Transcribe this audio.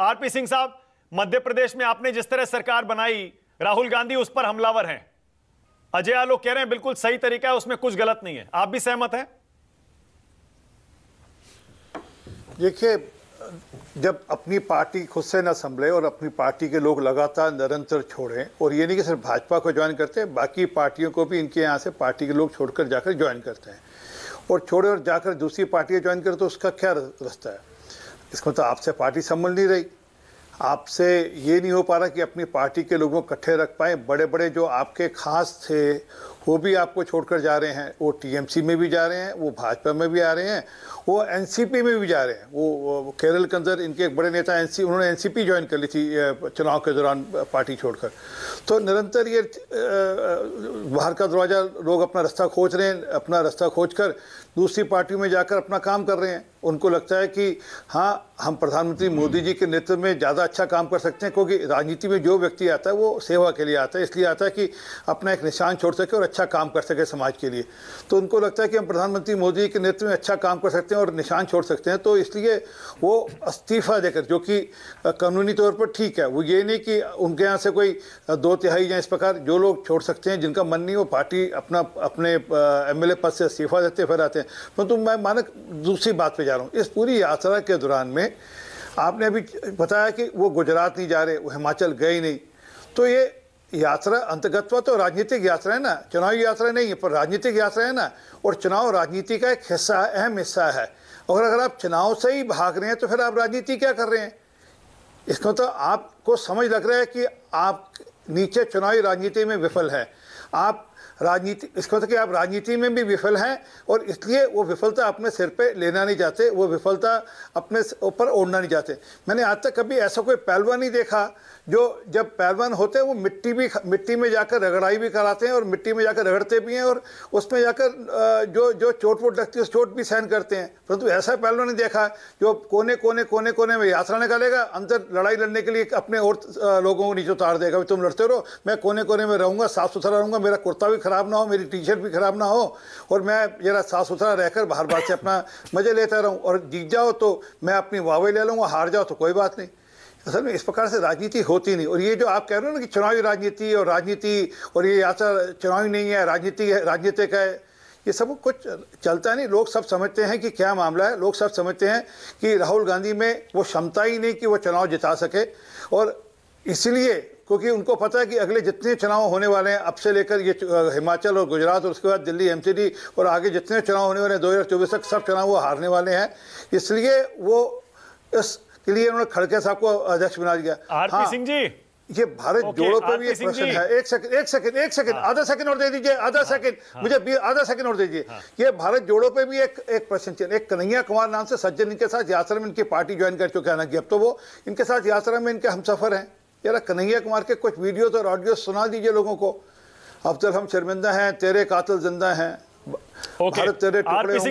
RP Singh साहब मध्य प्रदेश में आपने जिस तरह सरकार बनाई राहुल गांधी उस पर हमलावर हैं अजय आलोक कह रहे हैं बिल्कुल सही तरीका है उसमें कुछ गलत नहीं है आप भी सहमत हैं देखिए जब अपनी पार्टी खुद से न संभले और अपनी पार्टी के लोग लगातार निरंतर छोड़ें और ये नहीं कि सिर्फ भाजपा को ज्वाइन करते हैं बाकी पार्टियों को भी इनके यहाँ से पार्टी के लोग छोड़कर जाकर ज्वाइन करते हैं और छोड़े और जाकर दूसरी पार्टी ज्वाइन करें तो उसका क्या रास्ता है इसको तो आपसे पार्टी संभल नहीं रही आपसे ये नहीं हो पा रहा कि अपनी पार्टी के लोगों को इकट्ठे रख पाए बड़े बड़े जो आपके खास थे वो भी आपको छोड़कर जा रहे हैं वो टीएमसी में भी जा रहे हैं वो भाजपा में भी आ रहे हैं वो एनसीपी में भी जा रहे हैं वो केरल के अंदर इनके एक बड़े नेता एनसी उन्होंने एनसीपी ज्वाइन कर ली थी चुनाव के दौरान पार्टी छोड़कर तो निरंतर ये बाहर का दरवाज़ा लोग अपना रास्ता खोज रहे हैं अपना रास्ता खोज कर दूसरी पार्टियों में जाकर अपना काम कर रहे हैं उनको लगता है कि हाँ हम प्रधानमंत्री मोदी जी के नेतृत्व में ज़्यादा अच्छा काम कर सकते हैं क्योंकि राजनीति में जो व्यक्ति आता है वो सेवा के लिए आता है इसलिए आता है कि अपना एक निशान छोड़ सके और अच्छा काम कर सके समाज के लिए तो उनको लगता है कि हम प्रधानमंत्री मोदी के नेतृत्व में अच्छा काम कर सकते हैं और निशान छोड़ सकते हैं तो इसलिए वो इस्तीफ़ा देकर जो कि कानूनी तौर पर ठीक है वो ये नहीं कि उनके यहाँ से कोई दो तिहाई या इस प्रकार जो लोग छोड़ सकते हैं जिनका मन नहीं वो पार्टी अपना अपने एम पद से इस्तीफ़ा देते फिर आते हैं परंतु तो मैं मानक दूसरी बात पर जा रहा हूँ इस पूरी यात्रा के दौरान में आपने अभी बताया कि वो गुजरात नहीं जा रहे वो हिमाचल गए नहीं तो ये यात्रा अंतगतवा तो राजनीतिक यात्रा है ना चुनावी यात्रा नहीं है पर राजनीतिक यात्रा है ना और चुनाव राजनीति का एक हिस्सा है अहम हिस्सा है और अगर आप चुनाव से ही भाग रहे हैं तो फिर आप राजनीति क्या कर रहे हैं इसको तो आपको समझ लग रहा है कि आप नीचे चुनावी राजनीति में विफल है आप राजनीति इसका मतलब तो कि आप राजनीति में भी विफल हैं और इसलिए वो विफलता अपने सिर पे लेना नहीं चाहते वो विफलता अपने ऊपर ओढ़ना नहीं चाहते मैंने आज तक कभी ऐसा कोई पहलवान नहीं देखा जो जब पहलवान होते हैं वो मिट्टी भी मिट्टी में जाकर रगड़ाई भी कराते हैं और मिट्टी में जाकर रगड़ते भी हैं और उसमें जाकर जो जो चोट वोट लगती है उस चोट भी सहन करते हैं परंतु तो ऐसा पहलवान नहीं देखा जो कोने कोने कोने कोने में यात्रा निकालेगा अंदर लड़ाई लड़ने के लिए अपने और लोगों को नीचे उतार देगा भी तुम लड़ते रहो मैं कोने कोने में रहूँगा साफ़ सुथरा रहूँगा मेरा कुर्ता भी ख़राब ना हो मेरी टी शर्ट भी ख़राब ना हो और मैं जरा साफ़ सुथरा रहकर बाहर बाहर से अपना मज़े लेता रहूँ और जीत जाओ तो मैं अपनी वावे ले लूँगा हार जाओ तो कोई बात नहीं असल में इस प्रकार से राजनीति होती नहीं और ये जो आप कह रहे हो ना कि चुनावी राजनीति और राजनीति और ये यात्रा चुनावी नहीं है राजनीति है राजनीतिक है ये सब कुछ चलता नहीं लोग सब समझते हैं कि क्या मामला है लोग सब समझते हैं कि राहुल गांधी में वो क्षमता ही नहीं कि वो चुनाव जिता सके और इसलिए क्योंकि उनको पता है कि अगले जितने चुनाव होने वाले हैं अब से लेकर ये हिमाचल और गुजरात और उसके बाद दिल्ली एमसीडी और आगे जितने चुनाव होने वाले हैं दो तक सब चुनाव वो हारने वाले हैं इसलिए वो इस के लिए उन्होंने खड़के साहब को अध्यक्ष बना दिया हाँ, सिंह जी ये भारत okay, जोड़ो पे भी एक प्रश्न है एक सेकंड एक सेकंड एक सेकंड हाँ। आधा सेकंड और दे दीजिए आधा सेकंड हाँ। हाँ। मुझे आधा सेकंड और दीजिए ये भारत जोड़ो पे भी एक एक प्रश्न चिन्ह एक कन्हैया कुमार नाम से सज्जन इनके साथ यात्रा में इनकी पार्टी ज्वाइन कर चुके हैं ना कि अब तो वो इनके साथ यात्रा में इनके हम सफर हैं यार कन्हैया कुमार के कुछ वीडियो और ऑडियो सुना दीजिए लोगों को अफजल हम शर्मिंदा हैं तेरे कातल जिंदा हैं okay. भारत तेरे टुकड़े